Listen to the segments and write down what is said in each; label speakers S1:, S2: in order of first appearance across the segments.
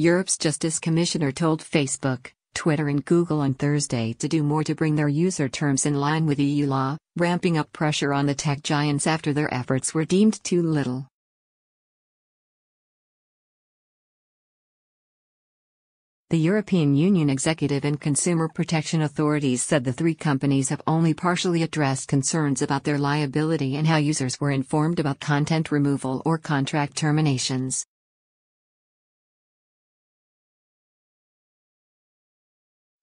S1: Europe's Justice Commissioner told Facebook, Twitter, and Google on Thursday to do more to bring their user terms in line with EU law, ramping up pressure on the tech giants after their efforts were deemed too little. The European Union Executive and Consumer Protection Authorities said the three companies have only partially addressed concerns about their liability and how users were informed about content removal or contract terminations.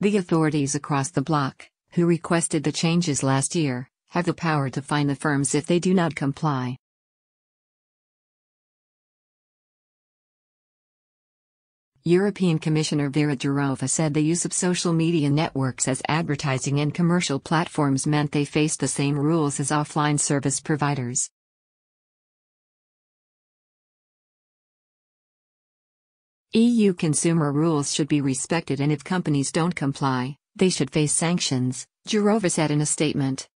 S1: The authorities across the block, who requested the changes last year, have the power to fine the firms if they do not comply. European Commissioner Vera Jourova said the use of social media networks as advertising and commercial platforms meant they faced the same rules as offline service providers. EU consumer rules should be respected and if companies don't comply, they should face sanctions, Jurova said in a statement.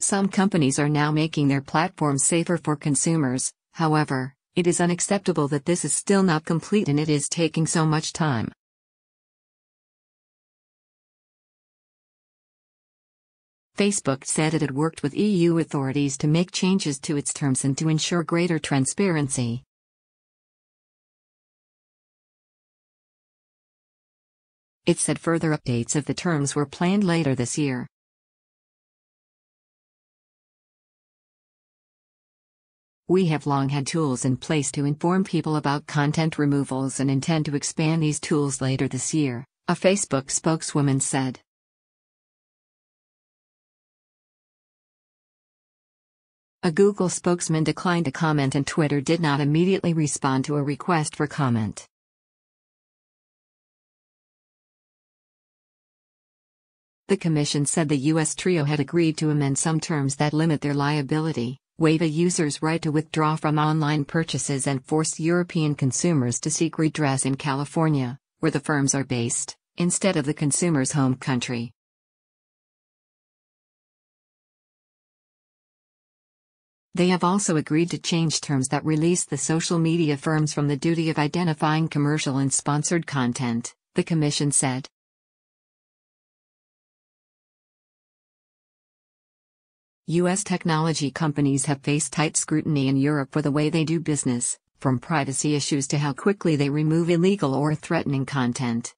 S1: Some companies are now making their platforms safer for consumers, however, it is unacceptable that this is still not complete and it is taking so much time. Facebook said it had worked with EU authorities to make changes to its terms and to ensure greater transparency. It said further updates of the terms were planned later this year. We have long had tools in place to inform people about content removals and intend to expand these tools later this year, a Facebook spokeswoman said. A Google spokesman declined to comment and Twitter did not immediately respond to a request for comment. The Commission said the U.S. trio had agreed to amend some terms that limit their liability, waive a user's right to withdraw from online purchases, and force European consumers to seek redress in California, where the firms are based, instead of the consumer's home country. They have also agreed to change terms that release the social media firms from the duty of identifying commercial and sponsored content, the Commission said. U.S. technology companies have faced tight scrutiny in Europe for the way they do business, from privacy issues to how quickly they remove illegal or threatening content.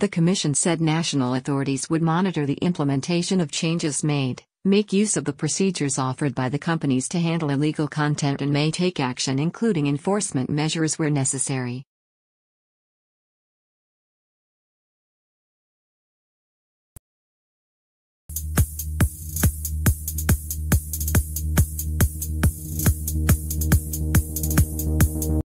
S1: The Commission said national authorities would monitor the implementation of changes made, make use of the procedures offered by the companies to handle illegal content, and may take action, including enforcement measures where necessary.